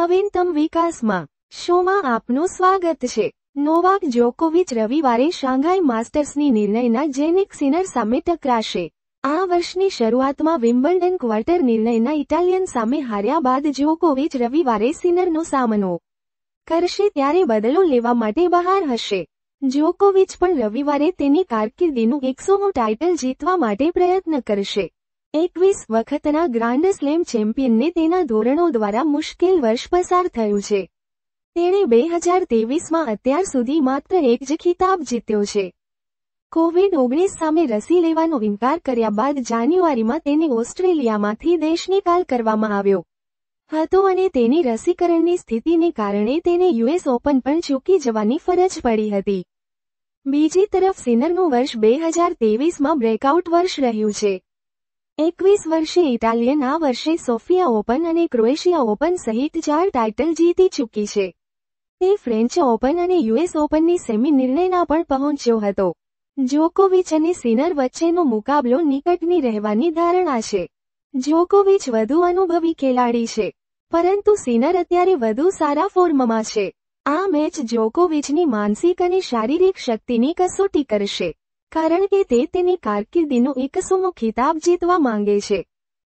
નવીનતમ વિકાસમાં શોમાં આપનું સ્વાગત છે નોવાક જોકોવિચ રવિવારે શાંઘાઈ માસ્ટર્સની નિર્ણયના જેનિક સિનર સામે ટકરાશે આ વર્ષની શરૂઆતમાં વિમ્બલ્ડન ક્વાર્ટર નિર્ણયના ઇટાલિયન સામે હાર્યા બાદ જોકોવિચ રવિવારે સિનરનો સામનો કરશે ત્યારે બદલો લેવા માટે બહાર હશે જોકોવિચ પણ રવિવારે તેની કારકિર્દીનું એકસોમું ટાઇટલ જીતવા માટે પ્રયત્ન કરશે એકવીસ વખતના ગ્રાન્ડ સ્લેમ ચેમ્પિયનને તેના ધોરણો દ્વારા મુશ્કેલ વર્ષ પસાર થયું છે તેણે બે હજાર તેવીસમાં અત્યાર સુધી માત્ર એક જ ખિતાબ જીત્યો છે કોવિડ ઓગણીસ સામે રસી લેવાનો ઇનકાર કર્યા બાદ જાન્યુઆરીમાં તેને ઓસ્ટ્રેલિયામાંથી દેશ નિકાલ કરવામાં આવ્યો હતો અને તેની રસીકરણની સ્થિતિને કારણે તેને યુએસ ઓપન પણ ચૂકી જવાની ફરજ પડી હતી બીજી તરફ સિનરનું વર્ષ બે હજાર તેવીસમાં બ્રેકઆઉટ વર્ષ રહ્યું છે એકવીસ વર્ષે ઇટાલિયન આ વર્ષે સોફિયા ઓપન અને ક્રોએશિયા ઓપન સહિત ચાર ટાઇટલ જીતી ચૂકી છે તે ફ્રેન્ચ ઓપન અને યુએસ ઓપનની સેમી નિર્ણયના પણ પહોંચ્યો હતો જોકોવિચ અને સિનર વચ્ચેનો મુકાબલો નિકટની રહેવાની ધારણા છે જોકોવિચ વધુ અનુભવી ખેલાડી છે પરંતુ સિનર અત્યારે વધુ સારા ફોર્મમાં છે આ મેચ જોકોવિચની માનસિક અને શારીરિક શક્તિની કસોટી કરશે કારણ કે તે તેની કારકિર્દીનો સુમુખ ખિતાબ જીતવા માંગે છે